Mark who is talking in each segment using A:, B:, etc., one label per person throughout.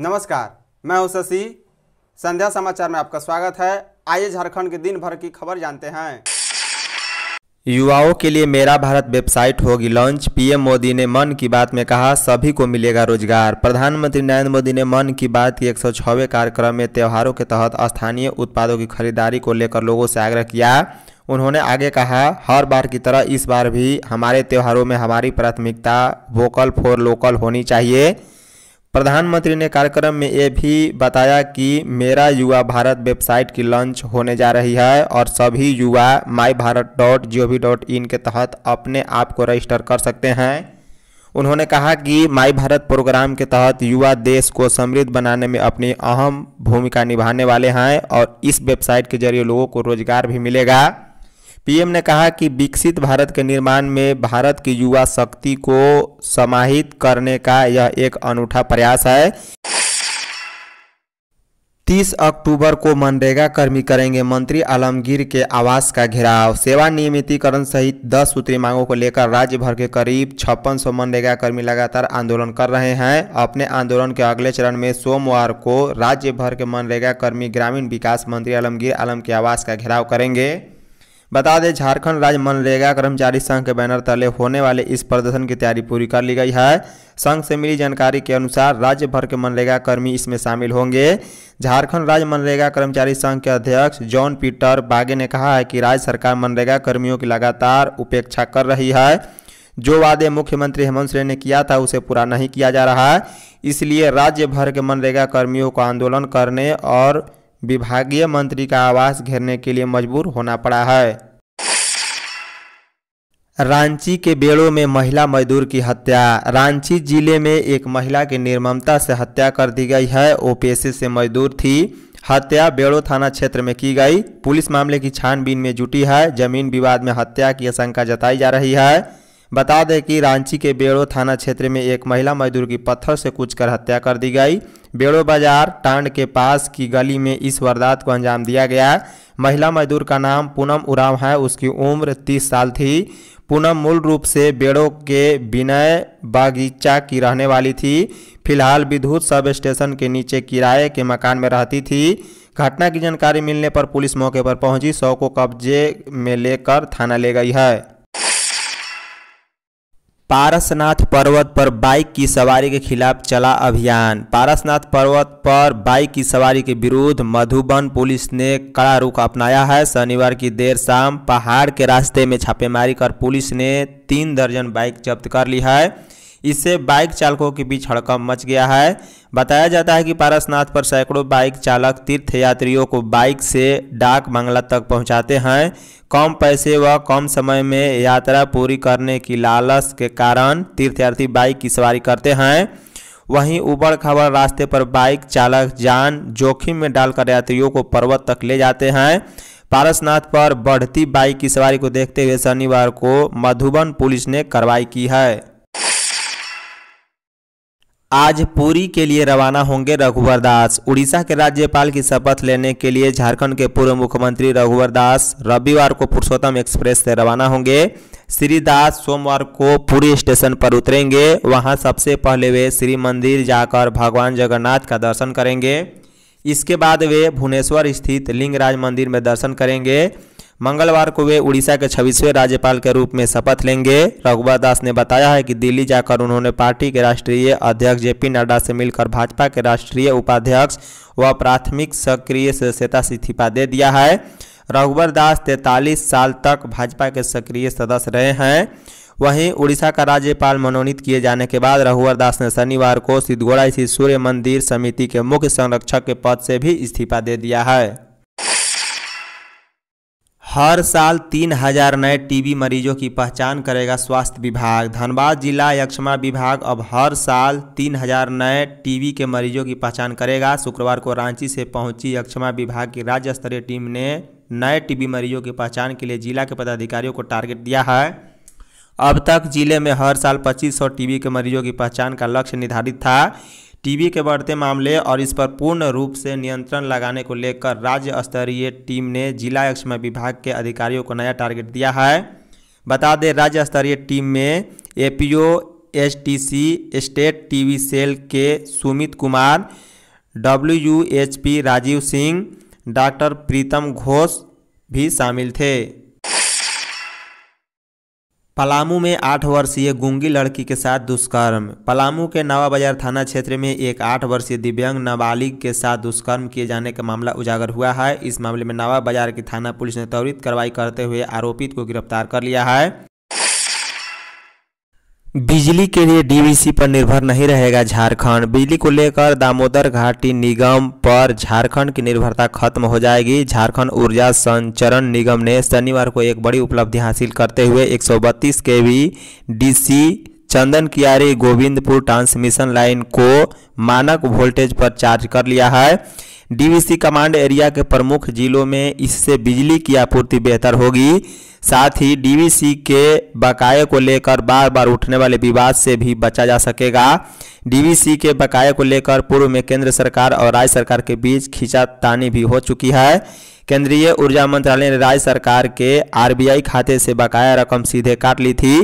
A: नमस्कार मैं हूं शशि संध्या समाचार में आपका स्वागत है आइए झारखंड के दिन भर की खबर जानते हैं युवाओं के लिए मेरा भारत वेबसाइट होगी लॉन्च पीएम मोदी ने मन की बात में कहा सभी को मिलेगा रोजगार प्रधानमंत्री नरेंद्र मोदी ने मन की बात के एक कार्यक्रम में त्योहारों के तहत स्थानीय उत्पादों की खरीदारी को लेकर लोगों से आग्रह किया उन्होंने आगे कहा हर बार की तरह इस बार भी हमारे त्योहारों में हमारी प्राथमिकता वोकल फॉर लोकल होनी चाहिए प्रधानमंत्री ने कार्यक्रम में ये भी बताया कि मेरा युवा भारत वेबसाइट की लॉन्च होने जा रही है और सभी युवा my Bharat dot G O V dot in के तहत अपने आप को रजिस्टर कर सकते हैं उन्होंने कहा कि माई भारत प्रोग्राम के तहत युवा देश को समृद्ध बनाने में अपनी अहम भूमिका निभाने वाले हैं और इस वेबसाइट के जरिए लोगों को रोजगार भी मिलेगा पीएम ने कहा कि विकसित भारत के निर्माण में भारत की युवा शक्ति को समाहित करने का यह एक अनूठा प्रयास है 30 अक्टूबर को मनरेगा कर्मी करेंगे मंत्री आलमगीर के आवास का घेराव सेवा नियमितीकरण सहित 10 सूत्री मांगों को लेकर राज्य भर के करीब छप्पन सौ मनरेगा कर्मी लगातार आंदोलन कर रहे हैं अपने आंदोलन के अगले चरण में सोमवार को राज्य भर के मनरेगा कर्मी ग्रामीण विकास मंत्री आलमगीर आलम के आवास का घेराव करेंगे बता दें झारखंड राज्य मनरेगा कर्मचारी संघ के बैनर तले होने वाले इस प्रदर्शन की तैयारी पूरी कर ली गई है संघ से मिली जानकारी के अनुसार राज्य भर के मनरेगा कर्मी इसमें शामिल होंगे झारखंड राज्य मनरेगा कर्मचारी संघ के अध्यक्ष जॉन पीटर बागे ने कहा है कि राज्य सरकार मनरेगा कर्मियों की लगातार उपेक्षा कर रही है जो वादे मुख्यमंत्री हेमंत सोरेन ने किया था उसे पूरा नहीं किया जा रहा है इसलिए राज्य भर के मनरेगा कर्मियों को आंदोलन करने और विभागीय मंत्री का आवास घेरने के लिए मजबूर होना पड़ा है रांची के बेड़ों में महिला मजदूर की हत्या रांची जिले में एक महिला की निर्ममता से हत्या कर दी गई है वो पेशे से मजदूर थी हत्या बेड़ो थाना क्षेत्र में की गई पुलिस मामले की छानबीन में जुटी है जमीन विवाद में हत्या की आशंका जताई जा रही है बता दें कि रांची के बेड़ो थाना क्षेत्र में एक महिला मजदूर की पत्थर से कूचकर हत्या कर दी गई बेड़ो बाजार टांड के पास की गली में इस वारदात को अंजाम दिया गया महिला मजदूर का नाम पूनम उराव है उसकी उम्र तीस साल थी पूनम मूल रूप से बेड़ो के विनय बागीचा की रहने वाली थी फिलहाल विद्युत सब स्टेशन के नीचे किराए के मकान में रहती थी घटना की जानकारी मिलने पर पुलिस मौके पर पहुंची शव को कब्जे में लेकर थाना ले गई है पारसनाथ पर्वत पर बाइक की सवारी के खिलाफ चला अभियान पारसनाथ पर्वत पर बाइक की सवारी के विरुद्ध मधुबन पुलिस ने कड़ा रुख अपनाया है शनिवार की देर शाम पहाड़ के रास्ते में छापेमारी कर पुलिस ने तीन दर्जन बाइक जब्त कर ली है इससे बाइक चालकों के बीच हड़कम मच गया है बताया जाता है कि पारसनाथ पर सैकड़ों बाइक चालक तीर्थ यात्रियों को बाइक से डाक बंगला तक पहुंचाते हैं कम पैसे व कम समय में यात्रा पूरी करने की लालच के कारण तीर्थयात्री बाइक की सवारी करते हैं वहीं उबड़ खबड़ रास्ते पर बाइक चालक जान जोखिम में डालकर यात्रियों को पर्वत तक ले जाते हैं पारसनाथ पर बढ़ती बाइक की सवारी को देखते हुए शनिवार को मधुबन पुलिस ने कार्रवाई की है आज पुरी के लिए रवाना होंगे रघुवर दास उड़ीसा के राज्यपाल की शपथ लेने के लिए झारखंड के पूर्व मुख्यमंत्री रघुवर दास रविवार को पुरुषोत्तम एक्सप्रेस से रवाना होंगे श्री दास सोमवार को पुरी स्टेशन पर उतरेंगे वहां सबसे पहले वे श्री मंदिर जाकर भगवान जगन्नाथ का दर्शन करेंगे इसके बाद वे भुवनेश्वर स्थित लिंगराज मंदिर में दर्शन करेंगे मंगलवार को वे उड़ीसा के छब्बीसवें राज्यपाल के रूप में शपथ लेंगे रघुवर दास ने बताया है कि दिल्ली जाकर उन्होंने पार्टी के राष्ट्रीय अध्यक्ष जेपी नड्डा से मिलकर भाजपा के राष्ट्रीय उपाध्यक्ष व प्राथमिक सक्रिय सदस्यता से इस्तीफा दे दिया है रघुवर दास तैतालीस साल तक भाजपा के सक्रिय सदस्य रहे हैं वहीं उड़ीसा का राज्यपाल मनोनीत किए जाने के बाद रघुवर दास ने शनिवार को सिद्धगोड़ा स्थित सूर्य मंदिर समिति के मुख्य संरक्षक के पद से भी इस्तीफा दे दिया है हर साल तीन हजार नए टीबी मरीजों की पहचान करेगा स्वास्थ्य विभाग धनबाद जिला यक्षमा विभाग अब हर साल तीन हजार नए टीबी के मरीजों की पहचान करेगा शुक्रवार को रांची से पहुंची यक्षमा विभाग की राज्य स्तरीय टीम ने नए टीबी मरीजों की पहचान के लिए जिला के पदाधिकारियों को टारगेट दिया है अब तक जिले में हर साल पच्चीस सौ के मरीजों की पहचान का लक्ष्य निर्धारित था टीबी के बढ़ते मामले और इस पर पूर्ण रूप से नियंत्रण लगाने को लेकर राज्य स्तरीय टीम ने जिला यक्षमा विभाग के अधिकारियों को नया टारगेट दिया है बता दें राज्य स्तरीय टीम में APO STC state TV cell के सुमित कुमार डब्ल्यूएचपी राजीव सिंह डॉक्टर प्रीतम घोष भी शामिल थे पलामू में आठ वर्षीय गुंगी लड़की के साथ दुष्कर्म पलामू के नवा बाजार थाना क्षेत्र में एक आठ वर्षीय दिव्यांग नाबालिग के साथ दुष्कर्म किए जाने का मामला उजागर हुआ है इस मामले में नवा बाजार की थाना पुलिस ने त्वरित कार्रवाई करते हुए आरोपित को गिरफ्तार कर लिया है बिजली के लिए डीवीसी पर निर्भर नहीं रहेगा झारखंड बिजली को लेकर दामोदर घाटी निगम पर झारखंड की निर्भरता खत्म हो जाएगी झारखंड ऊर्जा संचरण निगम ने शनिवार को एक बड़ी उपलब्धि हासिल करते हुए एक वी डी सी चंदन कियारी गोविंदपुर ट्रांसमिशन लाइन को मानक वोल्टेज पर चार्ज कर लिया है डीवीसी कमांड एरिया के प्रमुख जिलों में इससे बिजली की आपूर्ति बेहतर होगी साथ ही डीवीसी के बकाये को लेकर बार बार उठने वाले विवाद से भी बचा जा सकेगा डीवीसी के बकाये को लेकर पूर्व में केंद्र सरकार और राज्य सरकार के बीच खींचातानी भी हो चुकी है केंद्रीय ऊर्जा मंत्रालय ने राज्य सरकार के आरबीआई खाते से बकाया रकम सीधे काट ली थी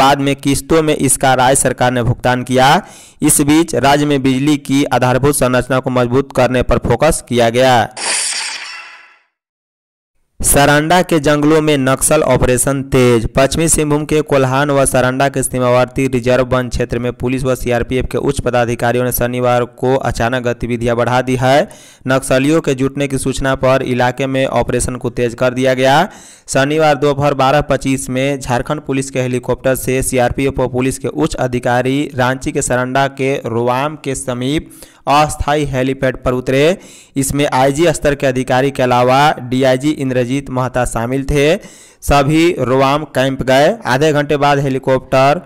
A: बाद में किस्तों में इसका राज्य सरकार ने भुगतान किया इस बीच राज्य में बिजली की आधारभूत संरचना को मजबूत करने पर फोकस किया गया सरांडा के जंगलों में नक्सल ऑपरेशन तेज पश्चिमी सिंहभूम के कोल्हान व सरांडा के सीमावर्ती रिजर्व वन क्षेत्र में पुलिस व सीआरपीएफ के उच्च पदाधिकारियों ने शनिवार को अचानक गतिविधियां बढ़ा दी है नक्सलियों के जुटने की सूचना पर इलाके में ऑपरेशन को तेज कर दिया गया शनिवार दोपहर बारह पच्चीस में झारखंड पुलिस के हेलीकॉप्टर से सीआरपीएफ और पुलिस के उच्च अधिकारी रांची के सरांडा के रोवाम के समीप अस्थायी हेलीपैड पर उतरे इसमें आईजी स्तर के अधिकारी के अलावा डीआईजी इंद्र अजय महता शामिल थे सभी रोवाम कैंप गए आधे घंटे बाद helicopter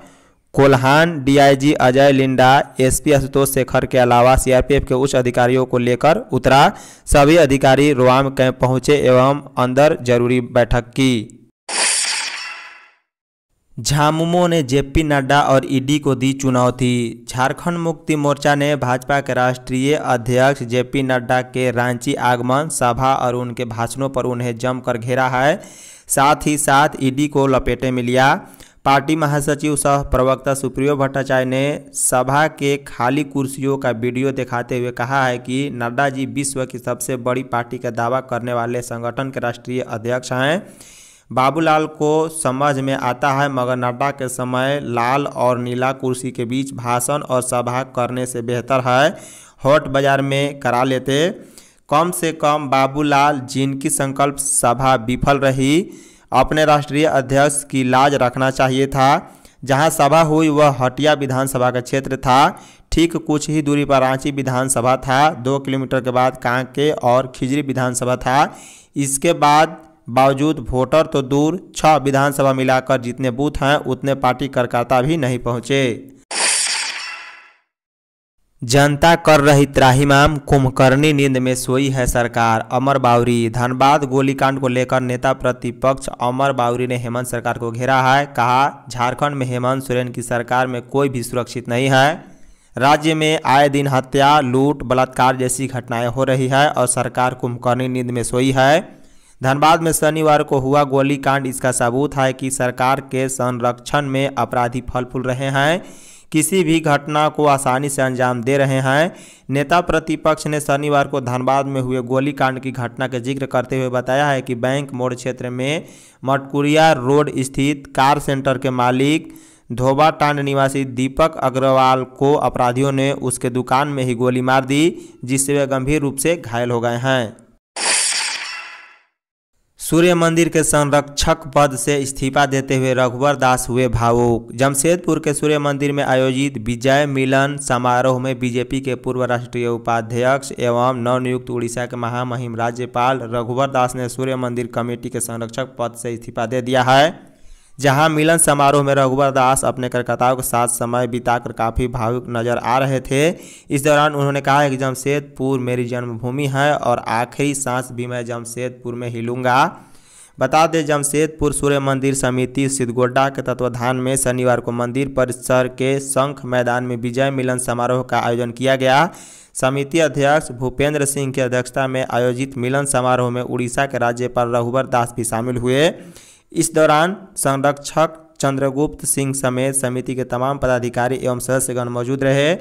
A: Kolhan DIG Ajay Linda SP Ashutosh Shekhar के अलावा सीआरपीएफ के उच्च अधिकारियों को लेकर उतरा सभी अधिकारी रोवाम कैंप पहुंचे एवं अंदर जरूरी बैठक की झामुमो ने जेपी नड्डा और ईडी को दी चुनौती झारखंड मुक्ति मोर्चा ने भाजपा के राष्ट्रीय अध्यक्ष जेपी नड्डा के रांची आगमन सभा और उनके भाषणों पर उन्हें जमकर घेरा है साथ ही साथ ईडी को लपेटे में लिया पार्टी महासचिव सह प्रवक्ता सुप्रियो भट्टाचार्य ने सभा के खाली कुर्सियों का वीडियो दिखाते हुए कहा है कि नड्डा जी विश्व की सबसे बड़ी पार्टी का दावा करने वाले संगठन के राष्ट्रीय अध्यक्ष हैं बाबूलाल को समझ में आता है मगर नड्डा के समय लाल और नीला कुर्सी के बीच भाषण और सभा करने से बेहतर है हॉट बाजार में करा लेते कम से कम बाबूलाल जिनकी संकल्प सभा विफल रही अपने राष्ट्रीय अध्यक्ष की लाज रखना चाहिए था जहां सभा हुई वह हटिया विधानसभा का क्षेत्र था ठीक कुछ ही दूरी पर रांची विधानसभा था दो किलोमीटर के बाद कांके और खिजरी विधानसभा था इसके बाद बावजूद वोटर तो दूर छह विधानसभा मिलाकर जितने बूथ हैं उतने पार्टी कार्यकर्ता भी नहीं पहुंचे जनता कर रही त्राहीमाम कुंभकर्णी नींद में सोई है सरकार अमर बावरी धनबाद गोलीकांड को लेकर नेता प्रतिपक्ष अमर बावरी ने हेमंत सरकार को घेरा है कहा झारखंड में हेमंत सोरेन की सरकार में कोई भी सुरक्षित नहीं है राज्य में आए दिन हत्या लूट बलात्कार जैसी घटनाएं हो रही है और सरकार कुंभकर्णी नींद में सोई है धनबाद में शनिवार को हुआ गोलीकांड इसका सबूत है कि सरकार के संरक्षण में अपराधी फल फूल रहे हैं किसी भी घटना को आसानी से अंजाम दे रहे हैं नेता प्रतिपक्ष ने शनिवार को धनबाद में हुए गोलीकांड की घटना का जिक्र करते हुए बताया है कि बैंक मोड़ क्षेत्र में मटकुरिया रोड स्थित कार सेंटर के मालिक धोबा टांड निवासी दीपक अग्रवाल को अपराधियों ने उसके दुकान में ही गोली मार दी जिससे वे गंभीर रूप से घायल हो गए हैं सूर्य मंदिर के संरक्षक पद से इस्तीफा देते हुए रघुवर दास हुए भावुक जमशेदपुर के सूर्य मंदिर में आयोजित विजय मिलन समारोह में बीजेपी के पूर्व राष्ट्रीय उपाध्यक्ष एवं नवनियुक्त उड़ीसा के महामहिम राज्यपाल रघुवर दास ने सूर्य मंदिर कमेटी के संरक्षक पद से इस्तीफा दे दिया है जहां मिलन समारोह में रघुवर दास अपने करकताओं के साथ समय बिताकर काफ़ी भावुक नजर आ रहे थे इस दौरान उन्होंने कहा कि जमशेदपुर मेरी जन्मभूमि है और आखिरी सांस भी मैं जमशेदपुर में ही लूँगा बता दें जमशेदपुर सूर्य मंदिर समिति सिद्धगोड्डा के तत्वाधान में शनिवार को मंदिर परिसर के शंख मैदान में विजय मिलन समारोह का आयोजन किया गया समिति अध्यक्ष भूपेंद्र सिंह की अध्यक्षता में आयोजित मिलन समारोह में उड़ीसा के राज्यपाल रघुवर दास भी शामिल हुए इस दौरान संरक्षक चंद्रगुप्त सिंह समेत समिति के तमाम पदाधिकारी एवं सदस्यगण मौजूद रहे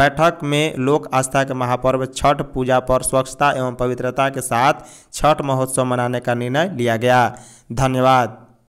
A: बैठक में लोक आस्था के महापर्व छठ पूजा पर स्वच्छता एवं पवित्रता के साथ छठ महोत्सव मनाने का निर्णय लिया गया धन्यवाद